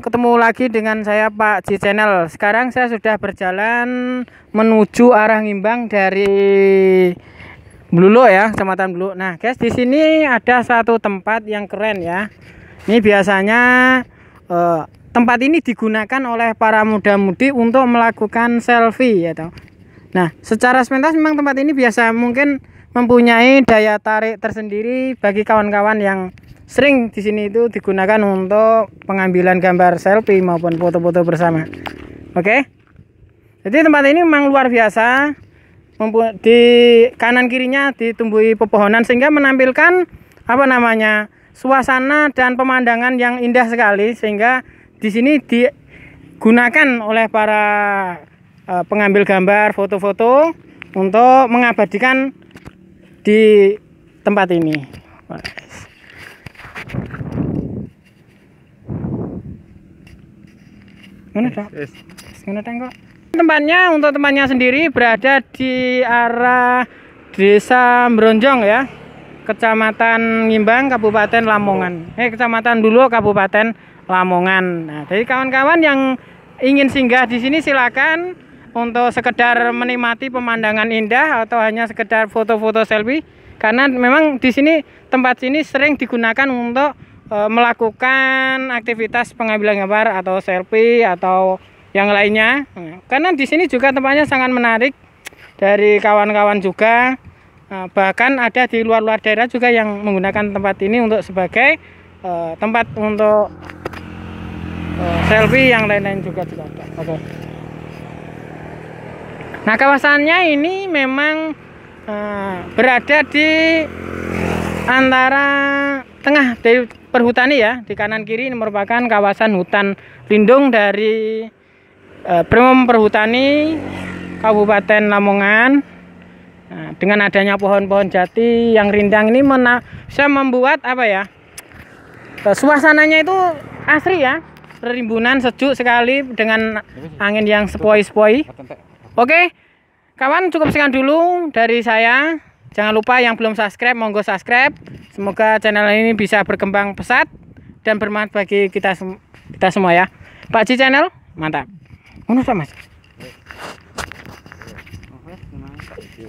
ketemu lagi dengan saya Pak J Channel. Sekarang saya sudah berjalan menuju arah Ngimbang dari Blulo ya, Kecamatan Blulo. Nah, guys, di sini ada satu tempat yang keren ya. Ini biasanya eh, tempat ini digunakan oleh para muda-mudi untuk melakukan selfie ya toh. Nah, secara sementara memang tempat ini biasa mungkin mempunyai daya tarik tersendiri bagi kawan-kawan yang Sering di sini itu digunakan untuk pengambilan gambar selfie maupun foto-foto bersama. Oke. Jadi tempat ini memang luar biasa. Di kanan kirinya ditumbuhi pepohonan sehingga menampilkan apa namanya? suasana dan pemandangan yang indah sekali sehingga di sini digunakan oleh para eh, pengambil gambar foto-foto untuk mengabadikan di tempat ini. Tempatnya untuk temannya sendiri berada di arah Desa Bronjong ya, Kecamatan Ngimbang, Kabupaten Lamongan. Oh. Eh Kecamatan dulu Kabupaten Lamongan. Nah, jadi kawan-kawan yang ingin singgah di sini silakan untuk sekedar menikmati pemandangan indah atau hanya sekedar foto-foto selfie karena memang di sini tempat sini sering digunakan untuk E, melakukan aktivitas pengambilan gambar atau selfie atau yang lainnya. Karena di sini juga tempatnya sangat menarik dari kawan-kawan juga e, bahkan ada di luar-luar daerah juga yang menggunakan tempat ini untuk sebagai uh, tempat untuk uh, selfie yang lain-lain juga juga ada. Okay. Nah kawasannya ini memang uh, berada di antara tengah dari perhutani ya di kanan kiri ini merupakan kawasan hutan lindung dari eh, Premium Perhutani Kabupaten Lamongan nah, dengan adanya pohon-pohon jati yang rindang ini mena saya membuat apa ya eh, suasananya itu asri ya rimbunan sejuk sekali dengan angin yang sepoi-sepoi oke okay. kawan cukup sekian dulu dari saya Jangan lupa yang belum subscribe, monggo subscribe. Semoga channel ini bisa berkembang pesat dan bermanfaat bagi kita sem kita semua ya. Pak Ji channel, mantap. Mas.